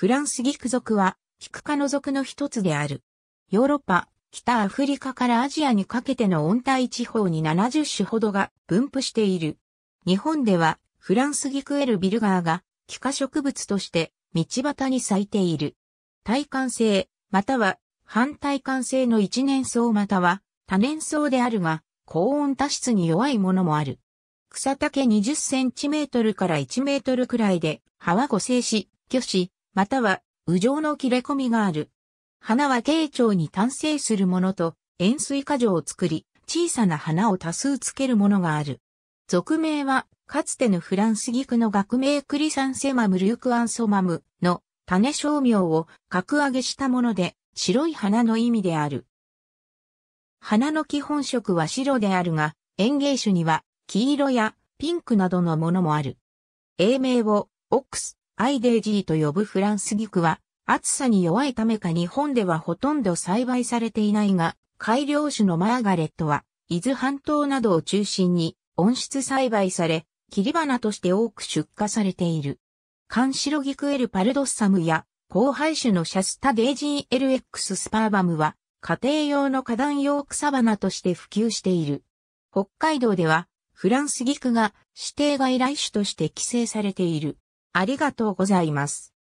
フランスギク属は、キク科の属の一つである。ヨーロッパ、北アフリカからアジアにかけての温帯地方に70種ほどが分布している。日本では、フランスギクエルビルガーが、気科植物として、道端に咲いている。耐寒性、または、反耐寒性の一年草または、多年草であるが、高温多湿に弱いものもある。草丈20センチメートルから1メートルくらいで、葉は五星し、巨子、または、羽状の切れ込みがある。花は慶長に単生するものと、円錐花状を作り、小さな花を多数つけるものがある。俗名は、かつてのフランス菊の学名クリサンセマムルークアンソマムの種商名を格上げしたもので、白い花の意味である。花の基本色は白であるが、園芸種には黄色やピンクなどのものもある。英名をオックスアイデージーと呼ぶフランス菊は、暑さに弱いためか日本ではほとんど栽培されていないが、改良種のマーガレットは、伊豆半島などを中心に温室栽培され、切り花として多く出荷されている。カンシロギクエルパルドッサムや、後輩種のシャスタデージー LX スパーバムは、家庭用の花壇用草花として普及している。北海道では、フランス菊が指定外来種として規制されている。ありがとうございます。